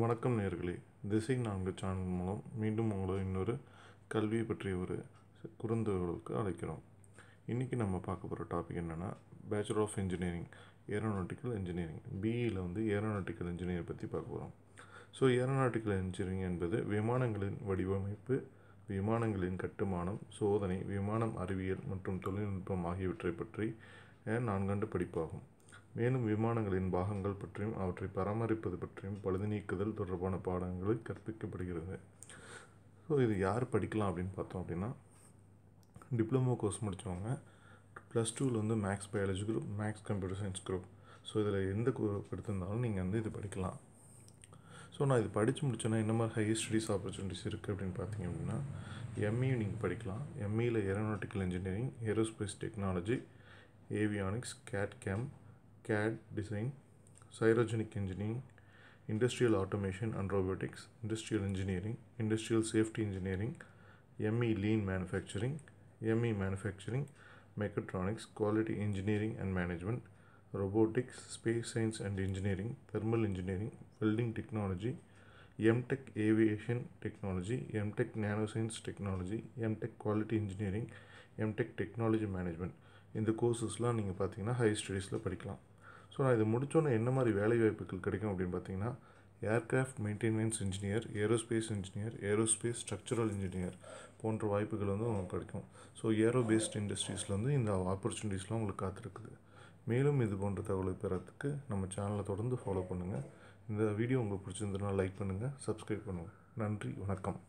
வணக்கம் நேர்களே திசை நான்கு சேனல் மூலம் மீண்டும் உங்களை இன்னொரு கல்வி பற்றிய ஒரு குறுந்தவர்களுக்கு அழைக்கிறோம் இன்றைக்கி நம்ம பார்க்க போகிற டாபிக் என்னென்னா bachelor of engineering aeronautical engineering பிஇயில் வந்து ஏரோநாட்டிக்கல் இன்ஜினியரிங் பற்றி பார்க்க போகிறோம் ஸோ ஏரோநாட்டிக்கல் இன்ஜினியரிங் என்பது விமானங்களின் வடிவமைப்பு விமானங்களின் கட்டுமானம் சோதனை விமானம் அறிவியல் மற்றும் தொழில்நுட்பம் ஆகியவற்றை பற்றி நான்காண்டு படிப்பாகும் மேலும் விமானங்களின் பாகங்கள் பற்றியும் அவற்றை பராமரிப்பது பற்றியும் பழுது நீக்குதல் தொடர்பான பாடங்களை கற்பிக்கப்படுகிறது ஸோ இது யார் படிக்கலாம் அப்படின்னு பார்த்தோம் அப்படின்னா டிப்ளமோ கோர்ஸ் முடித்தவங்க ப்ளஸ் டூவில் வந்து maths biology group maths computer science group so இதில் எந்த குரூப் எடுத்திருந்தாலும் நீங்கள் வந்து இது படிக்கலாம் ஸோ நான் இது படித்து முடிச்சோன்னா என்ன மாதிரி ஹையர் ஸ்டடீஸ் ஆப்பர்ச்சுனிட்டிஸ் இருக்குது அப்படின்னு பார்த்தீங்க அப்படின்னா எம்இயும் நீங்கள் படிக்கலாம் எம்இயில் aeronautical engineering aerospace technology avionics CAD CAM CAD design, cyrogenic engineering, industrial automation and robotics, industrial engineering, industrial safety engineering, ME lean manufacturing, ME manufacturing, mechatronics, quality engineering and management, robotics, space science and engineering, thermal engineering, welding technology, MTech aviation technology, MTech nanoscience technology, MTech quality engineering, MTech technology management. இந்த கோர்சஸ்லாம் நீங்கள் பார்த்தீங்கன்னா higher ஸ்டடீஸில் படிக்கலாம் so நான் இது முடித்தோன்னே என்ன மாதிரி வேலை வாய்ப்புகள் கிடைக்கும் அப்படின்னு பார்த்தீங்கன்னா aircraft maintenance engineer aerospace engineer aerospace structural engineer போன்ற வாய்ப்புகள் வந்து உங்களுக்கு கிடைக்கும் ஸோ ஏரோ பேஸ்ட் இண்டஸ்ட்ரீஸில் வந்து இந்த ஆப்பர்ச்சுனிட்டிஸ்லாம் உங்களுக்கு காத்திருக்குது மேலும் இது போன்ற தகவலை பெறத்துக்கு நம்ம சேனலை தொடர்ந்து ஃபாலோ பண்ணுங்கள் இந்த வீடியோ உங்களுக்கு பிடிச்சிருந்ததுன்னா லைக் பண்ணுங்கள் சப்ஸ்கிரைப் பண்ணுங்கள் நன்றி வணக்கம்